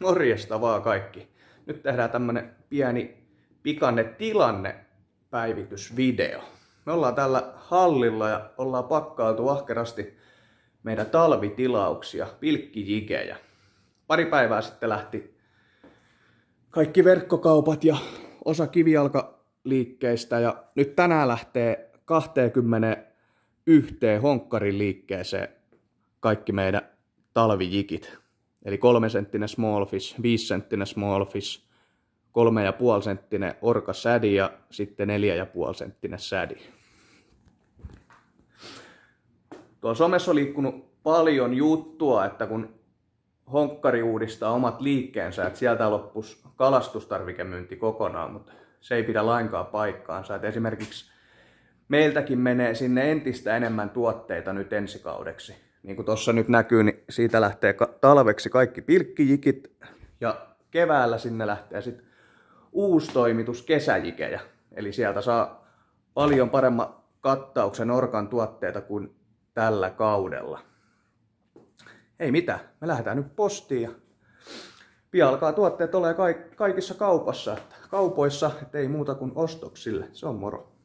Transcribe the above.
Morjesta vaan kaikki. Nyt tehdään tämmönen pieni pikanne tilanne päivitysvideo. Me ollaan tällä hallilla ja ollaan pakkailtu ahkerasti meidän talvitilauksia, pilkkijikejä. Pari päivää sitten lähti kaikki verkkokaupat ja osa kivijalkaliikkeistä ja nyt tänään lähtee 21 honkkarin liikkeeseen kaikki meidän talvijikit. Eli kolmesenttinen small fish, viisenttinen small fish, kolme ja puoli senttinen orka sädi ja sitten neljä ja puoli senttinen sädi. Tuolla somessa on liikkunut paljon juttua, että kun honkkari uudistaa omat liikkeensä, että sieltä loppus kalastustarvikemyynti kokonaan, mutta se ei pidä lainkaan paikkaansa. Että esimerkiksi meiltäkin menee sinne entistä enemmän tuotteita nyt ensi kaudeksi niin kuin tuossa nyt näkyy, niin siitä lähtee talveksi kaikki pilkkijikit ja keväällä sinne lähtee sitten uusi toimitus kesäjikejä. Eli sieltä saa paljon paremman kattauksen orkan tuotteita kuin tällä kaudella. Ei mitään, me lähdetään nyt postiin ja pian alkaa tuotteet olemaan kaikissa kaupassa, kaupoissa, ettei muuta kuin ostoksille. Se on moro.